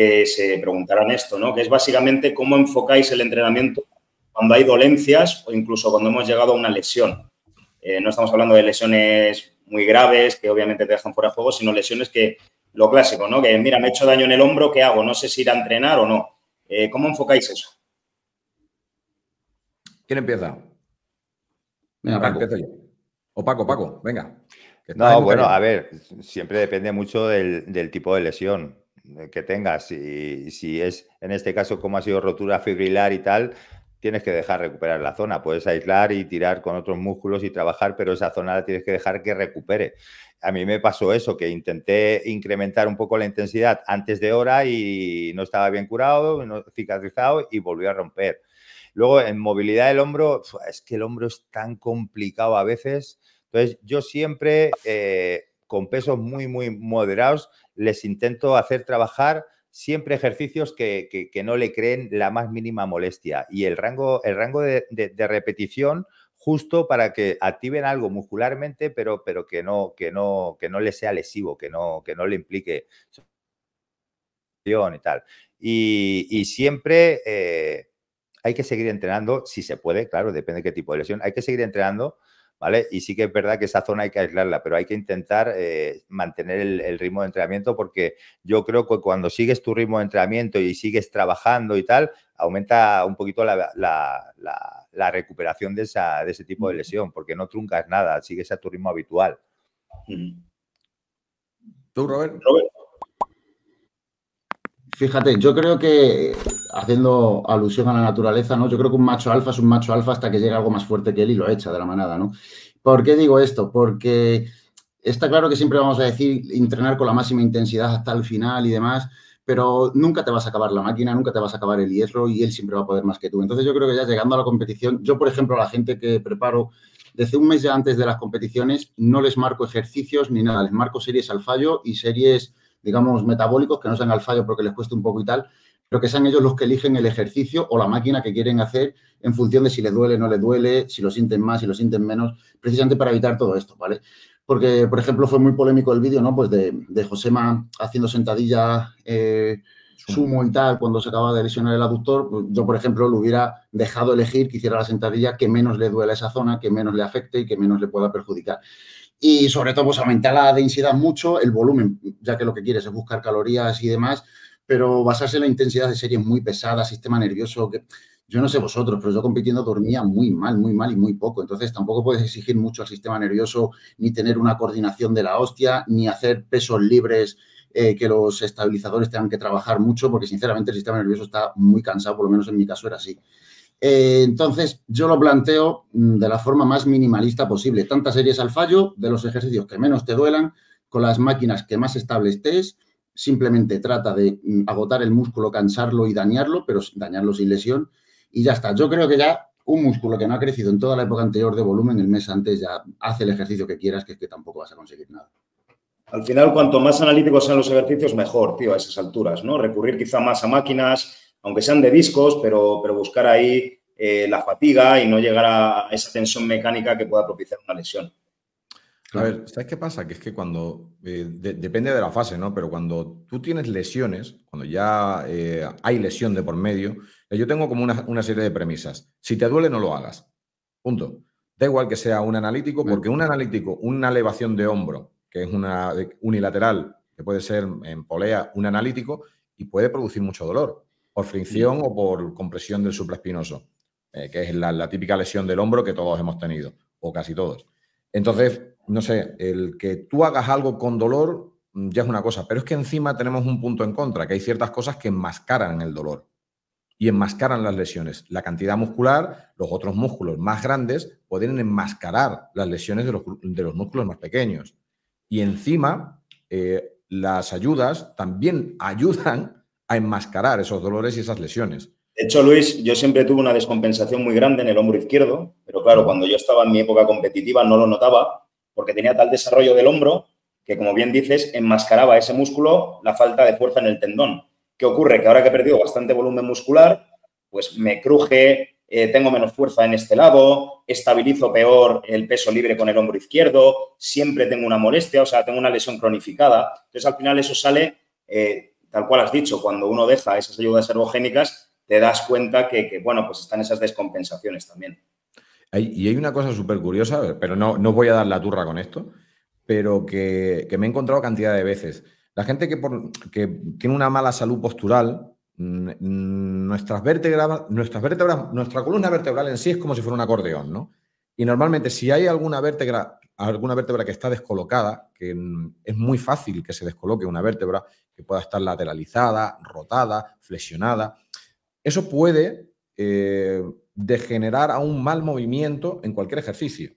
que se preguntarán esto, ¿no? Que es básicamente cómo enfocáis el entrenamiento cuando hay dolencias o incluso cuando hemos llegado a una lesión. Eh, no estamos hablando de lesiones muy graves que obviamente te dejan fuera de juego, sino lesiones que lo clásico, ¿no? Que mira, me he hecho daño en el hombro, ¿qué hago? No sé si ir a entrenar o no. Eh, ¿Cómo enfocáis eso? ¿Quién empieza? Venga, Empiezo O Paco, Paco, venga. No, bueno, a ver, siempre depende mucho del tipo de lesión. Eh, que tengas y si es en este caso como ha sido rotura fibrilar y tal, tienes que dejar recuperar la zona. Puedes aislar y tirar con otros músculos y trabajar, pero esa zona la tienes que dejar que recupere. A mí me pasó eso, que intenté incrementar un poco la intensidad antes de hora y no estaba bien curado, no, cicatrizado y volvió a romper. Luego, en movilidad del hombro, es que el hombro es tan complicado a veces. Entonces, yo siempre eh, con pesos muy, muy moderados, les intento hacer trabajar siempre ejercicios que, que, no le creen la más mínima molestia. Y el rango, el rango de, de, repetición justo para que activen algo muscularmente, pero, pero que, no, que, no, que no le sea lesivo, que no, que no le implique y tal. Y, y siempre eh, hay que seguir entrenando, si se puede, claro, depende de qué tipo de lesión, hay que seguir entrenando ¿vale? Y sí que es verdad que esa zona hay que aislarla, pero hay que intentar eh, mantener el, ritmo de entrenamiento porque yo creo que cuando sigues tu ritmo de entrenamiento y sigues trabajando y tal, aumenta un poquito la, recuperación de, de ese tipo de lesión, porque no truncas nada, sigues a tu ritmo habitual. ¿Tú, Robert. Fíjate, yo creo que haciendo alusión a la naturaleza, ¿no? Yo creo que un macho alfa es un macho alfa hasta que llega algo más fuerte que él y lo echa de la manada, ¿no? ¿Por qué digo esto? Porque está claro que siempre vamos a decir entrenar con la máxima intensidad hasta el final y demás, pero nunca te vas a acabar la máquina, nunca te vas a acabar el hierro y él siempre va a poder más que tú. Entonces yo creo que ya llegando a la competición, yo por ejemplo a la gente que preparo desde un mes ya antes de las competiciones no les marco ejercicios ni nada, les marco series al fallo y series, digamos, metabólicos que no sean al fallo porque les cueste un poco y tal, pero que sean ellos los que eligen el ejercicio o la máquina que quieren hacer en función de si les duele, o no les duele, si lo sienten más, si lo sienten menos, precisamente para evitar todo esto, ¿vale? Porque, por ejemplo, fue muy polémico el vídeo, ¿no? Pues de, Josema haciendo sentadilla eh, sumo y tal cuando se acaba de lesionar el aductor. Pues yo, por ejemplo, lo hubiera dejado elegir que hiciera la sentadilla que menos le duele a esa zona, que menos le afecte y que menos le pueda perjudicar y sobre todo pues aumentar la densidad mucho, el volumen, ya que lo que quieres es buscar calorías y demás, pero basarse en la intensidad de series muy pesadas, sistema nervioso, que yo no sé vosotros, pero yo compitiendo dormía muy mal, muy mal y muy poco. Entonces tampoco puedes exigir mucho al sistema nervioso, ni tener una coordinación de la hostia, ni hacer pesos libres eh, que los estabilizadores tengan que trabajar mucho, porque sinceramente el sistema nervioso está muy cansado, por lo menos en mi caso era así. Eh, entonces, yo lo planteo mm, de la forma más minimalista posible. Tantas series al fallo, de los ejercicios que menos te duelan, con las máquinas que más estables estés simplemente trata de mm, agotar el músculo, cansarlo y dañarlo, pero dañarlo sin lesión y ya está. Yo creo que ya un músculo que no ha crecido en toda la época anterior de volumen, el mes antes ya hace el ejercicio que quieras, que es que tampoco vas a conseguir nada. Al final, cuanto más analíticos sean los ejercicios, mejor, tío, a esas alturas, ¿no? Recurrir quizá más a máquinas, aunque sean de discos, pero, pero buscar ahí eh, la fatiga y no llegar a esa tensión mecánica que pueda propiciar una lesión. A ver, ¿sabes qué pasa? Que es que cuando, eh, depende de la fase, ¿no? Pero cuando tú tienes lesiones, cuando ya eh, hay lesión de por medio, eh, yo tengo como una, serie de premisas. Si te duele, no lo hagas. Punto. Da igual que sea un analítico, porque un analítico, una elevación de hombro, que es una unilateral, que puede ser en polea un analítico, y puede producir mucho dolor, por fricción o por compresión del supraespinoso, que es la, la típica lesión del hombro que todos hemos tenido, o casi todos. Entonces, no sé, el que tú hagas algo con dolor mm, ya es una cosa, pero es que encima tenemos un punto en contra, que hay ciertas cosas que enmascaran el dolor y enmascaran las lesiones. La cantidad muscular, los otros músculos más grandes pueden enmascarar las lesiones de los, de músculos más pequeños. Y encima, eh, las ayudas también ayudan a enmascarar esos dolores y esas lesiones. De hecho, Luis, yo siempre tuve una descompensación muy grande en el hombro izquierdo, pero claro, cuando yo estaba en mi época competitiva no lo notaba, porque tenía tal desarrollo del hombro que, como bien dices, enmascaraba ese músculo la falta de fuerza en el tendón. ¿Qué ocurre? Que ahora que he perdido bastante volumen muscular, pues me cruje, eh, tengo menos fuerza en este lado, estabilizo peor el peso libre con el hombro izquierdo, siempre tengo una molestia, o sea, tengo una lesión cronificada. Entonces, al final eso sale, eh, tal cual has dicho, cuando uno deja esas ayudas ergogénicas, te das cuenta que, que bueno, pues están esas descompensaciones también y hay una cosa súper curiosa, pero no, no voy a dar la turra con esto, pero que, me he encontrado cantidad de veces. La gente que, por, que tiene una mala salud postural, nuestras vértebras, nuestras vértebras, nuestra columna vertebral en sí es como si fuera un acordeón, ¿no? Y normalmente si hay alguna vértebra, alguna vértebra que está descolocada, que es muy fácil que se descoloque una vértebra, que pueda estar lateralizada, rotada, flexionada, eso puede eh, de generar a un mal movimiento en cualquier ejercicio.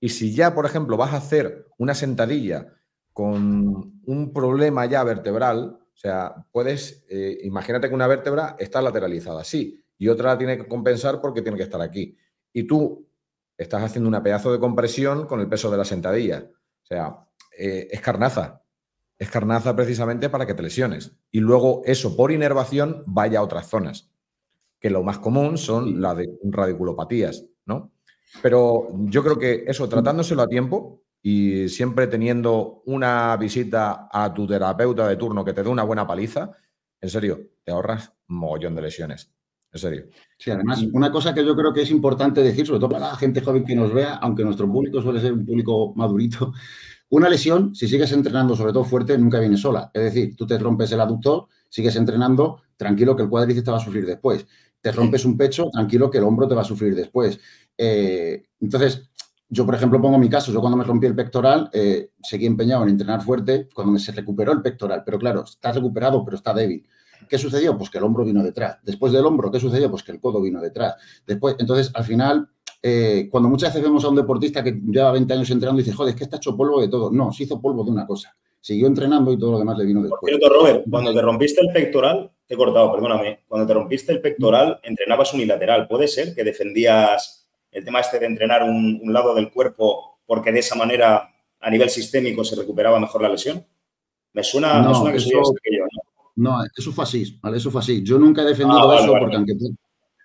Y si ya, por ejemplo, vas a hacer una sentadilla con un problema ya vertebral, o sea, puedes, eh, imagínate que una vértebra está lateralizada así y otra la tiene que compensar porque tiene que estar aquí. Y tú estás haciendo una pedazo de compresión con el peso de la sentadilla. O sea, eh, es carnaza. Es carnaza precisamente para que te lesiones. Y luego eso por inervación vaya a otras zonas que lo más común son las de radiculopatías, ¿no? Pero yo creo que eso, tratándoselo a tiempo y siempre teniendo una visita a tu terapeuta de turno que te dé una buena paliza, en serio, te ahorras un mogollón de lesiones. En serio. Sí, además, una cosa que yo creo que es importante decir, sobre todo para la gente joven que nos vea, aunque nuestro público suele ser un público madurito, una lesión, si sigues entrenando, sobre todo fuerte, nunca viene sola. Es decir, tú te rompes el aductor, sigues entrenando, tranquilo que el cuádriceps te va a sufrir después. Te rompes un pecho, tranquilo que el hombro te va a sufrir después. Eh, entonces, yo, por ejemplo, pongo mi caso. Yo cuando me rompí el pectoral, eh, seguí empeñado en entrenar fuerte cuando me se recuperó el pectoral. Pero claro, está recuperado, pero está débil. ¿Qué sucedió? Pues que el hombro vino detrás. Después del hombro, ¿qué sucedió? Pues que el codo vino detrás. Después, entonces, al final, eh, cuando muchas veces vemos a un deportista que lleva 20 años entrenando y dice, joder, es que está hecho polvo de todo. No, se hizo polvo de una cosa. Siguió entrenando y todo lo demás le vino después. Por Robert, cuando te rompiste el pectoral, te he cortado, perdóname. Cuando te rompiste el pectoral, entrenabas unilateral. ¿Puede ser que defendías el tema este de entrenar un, lado del cuerpo porque de esa manera a nivel sistémico se recuperaba mejor la lesión? Me suena, no, que eso, ¿no? ¿no? eso fue así, Eso fue Yo nunca he defendido ah, eso porque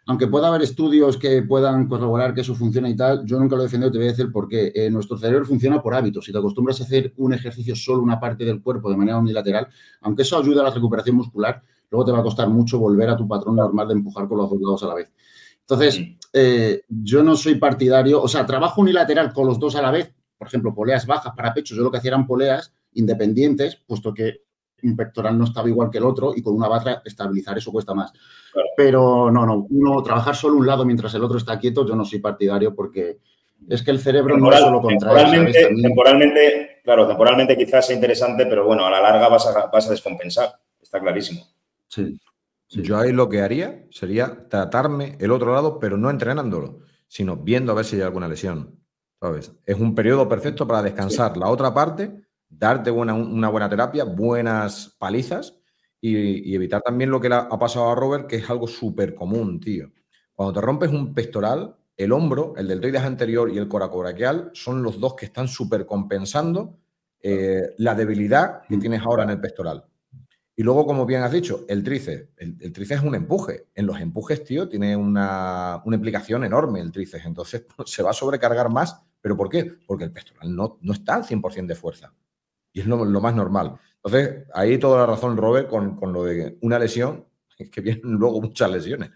aunque, pueda haber estudios que puedan corroborar que eso funciona y tal, yo nunca lo he defendido. Te voy a decir por qué. Eh, nuestro cerebro funciona por hábitos. Si te acostumbras a hacer un ejercicio solo una parte del cuerpo de manera unilateral, aunque eso ayuda a la recuperación muscular, luego te va a costar mucho volver a tu patrón normal de empujar con los dos lados a la vez. Entonces, eh, yo no soy partidario, o sea, trabajo unilateral con los dos a la vez, por ejemplo, poleas bajas para pechos, yo lo que hacía eran poleas independientes, puesto que un pectoral no estaba igual que el otro y con una barra estabilizar eso cuesta más. Pero no, no, uno trabajar solo un lado mientras el otro está quieto, yo no soy partidario porque es que el cerebro no es solo contrario. Temporalmente, claro, temporalmente quizás sea interesante, pero bueno, a la larga vas vas a descompensar, está clarísimo. Sí, Yo ahí lo que haría sería tratarme el otro lado, pero no entrenándolo, sino viendo a ver si hay alguna lesión. ¿Sabes? Es un periodo perfecto para descansar. La otra parte, darte una buena terapia, buenas palizas y, evitar también lo que ha pasado a Robert, que es algo súper común, tío. Cuando te rompes un pectoral, el hombro, el deltoides anterior y el coracobraquial son los dos que están súper compensando eh, la debilidad que mm. tienes ahora en el pectoral. Y luego, como bien has dicho, el tríceps. El, tríceps es un empuje. En los empujes, tío, tiene una, implicación enorme el tríceps. Entonces, se va a sobrecargar más. ¿Pero por qué? Porque el pectoral no, está al 100% de fuerza. Y es lo, más normal. Entonces, ahí toda la razón, Robert, con, con lo de una lesión, es que vienen luego muchas lesiones.